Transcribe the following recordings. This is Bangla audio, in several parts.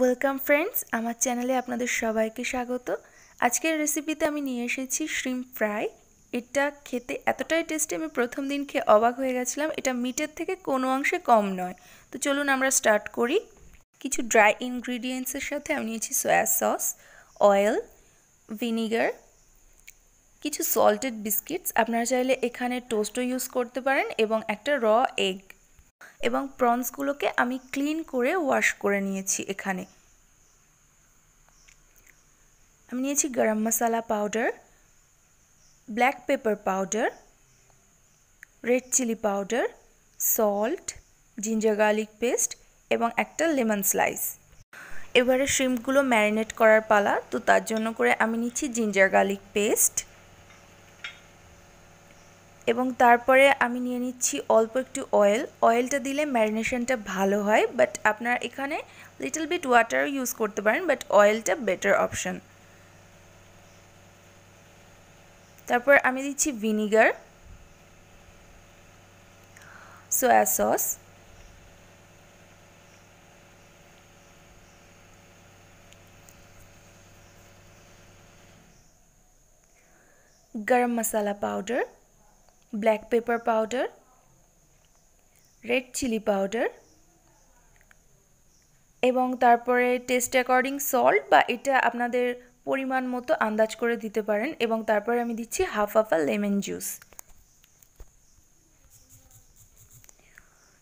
ওয়েলকাম ফ্রেন্ডস আমার চ্যানেলে আপনাদের সবাইকে স্বাগত আজকের রেসিপিতে আমি নিয়ে এসেছি শ্রিম ফ্রাই এটা খেতে এতটাই টেস্টি আমি প্রথম দিন খেয়ে অবাক হয়ে গেছিলাম এটা মিটের থেকে কোনো অংশে কম নয় তো চলুন আমরা স্টার্ট করি কিছু ড্রাই ইনগ্রিডিয়েন্টসের সাথে আমি নিয়েছি সয়া সস অয়েল ভিনিগার কিছু সল্টেড বিস্কিটস আপনারা চাইলে এখানে টোস্টও ইউজ করতে পারেন এবং একটা র এগ এবং প্রনসগুলোকে আমি ক্লিন করে ওয়াশ করে নিয়েছি এখানে আমি নিয়েছি garam masala powder black pepper powder red chilli powder salt ginger garlic paste এবং একটা লেমন স্লাইস এবারে শ্রিমগুলো ম্যারিনেট করার পালা তো তার জন্য করে আমি নিচ্ছি জিঞ্জার গার্লিক পেস্ট এবং তারপরে আমি নিয়ে নিচ্ছি অল্প একটু অয়েল অয়েলটা দিলে ম্যারিনেশনটা ভালো হয় বাট আপনার এখানে লিটল বিট ওয়াটারও ইউজ করতে পারেন বাট অয়েলটা বেটার অপশন তারপর আমি দিচ্ছি vinegar soya sauce garam masala powder black pepper powder red chilli powder এবং তারপরে টেস্ট অ্যাকর্ডিং সল্ট বা এটা আপনাদের পরিমাণ মতো আন্দাজ করে দিতে পারেন এবং তারপরে আমি দিচ্ছি হাফ আ লেমন জুস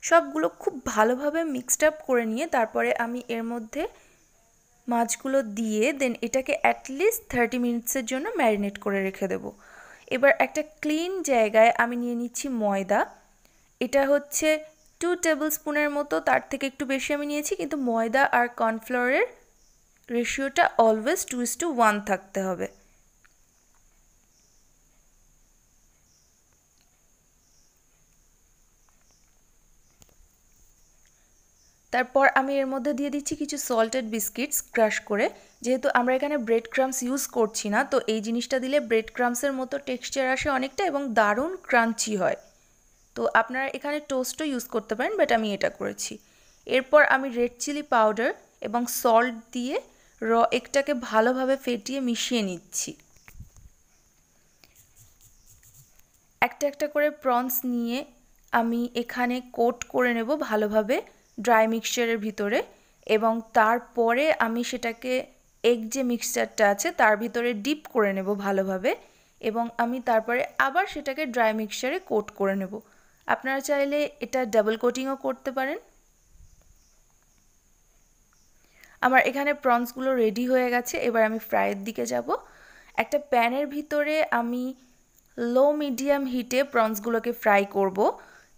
সবগুলো খুব ভালোভাবে মিক্সড আপ করে নিয়ে তারপরে আমি এর মধ্যে মাছগুলো দিয়ে দেন এটাকে অ্যাটলিস্ট থার্টি মিনিটসের জন্য ম্যারিনেট করে রেখে দেবো এবার একটা ক্লিন জায়গায় আমি নিয়ে নিচ্ছি ময়দা এটা হচ্ছে টু টেবিল স্পুনের মতো তার থেকে একটু বেশি আমি নিয়েছি কিন্তু ময়দা আর কর্নফ্লাওয়ারের রেশিওটা always two is two one থাকতে হবে তারপর আমি এর মধ্যে দিয়ে দিচ্ছি কিছু সল্টেড বিস্কিটস ক্রাশ করে যেহেতু আমরা এখানে ব্রেড ক্রামস ইউজ করছি না তো এই জিনিসটা দিলে ব্রেড ক্রামসের মতো টেক্সচার আসে অনেকটা এবং দারুণ ক্রাঞ্চি হয় তো আপনারা এখানে টোস্টও ইউজ করতে পারেন বাট আমি এটা করেছি এরপর আমি রেড চিলি পাউডার এবং সল্ট দিয়ে র একটাকে ভালোভাবে ফেটিয়ে মিশিয়ে নিচ্ছি একটা একটা করে প্রন্স নিয়ে আমি এখানে কোট করে নেব ভালোভাবে ড্রাই মিক্সচারের ভিতরে এবং তারপরে আমি সেটাকে এগ যে মিক্সচারটা আছে তার ভিতরে ডিপ করে নেব ভালোভাবে এবং আমি তারপরে আবার সেটাকে ড্রাই মিক্সচারে কোট করে নেব আপনারা চাইলে এটা ডাবল কোটিংও করতে পারেন আমার এখানে প্রন্সগুলো রেডি হয়ে গেছে এবার আমি ফ্রাইয়ের দিকে যাব একটা প্যানের ভিতরে আমি লো মিডিয়াম হিটে প্রন্সগুলোকে ফ্রাই করব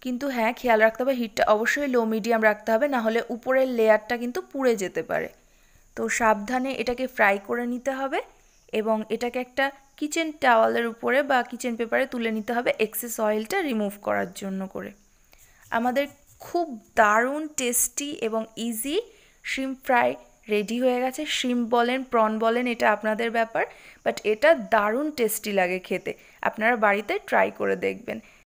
কিন্তু হ্যাঁ খেয়াল রাখতে হবে হিটটা অবশ্যই লো মিডিয়াম রাখতে হবে না হলে উপরের লেয়ারটা কিন্তু পুড়ে যেতে পারে তো সাবধানে এটাকে ফ্রাই করে নিতে হবে এবং এটাকে একটা কিচেন টাওয়ালের উপরে বা কিচেন পেপারে তুলে নিতে হবে এক্সেস অয়েলটা রিমুভ করার জন্য করে আমাদের খুব দারুণ টেস্টি এবং ইজি শ্রিম ফ্রাই রেডি হয়ে গেছে শ্রিম বলেন প্রন বলেন এটা আপনাদের ব্যাপার বাট এটা দারুণ টেস্টি লাগে খেতে আপনারা বাড়িতে ট্রাই করে দেখবেন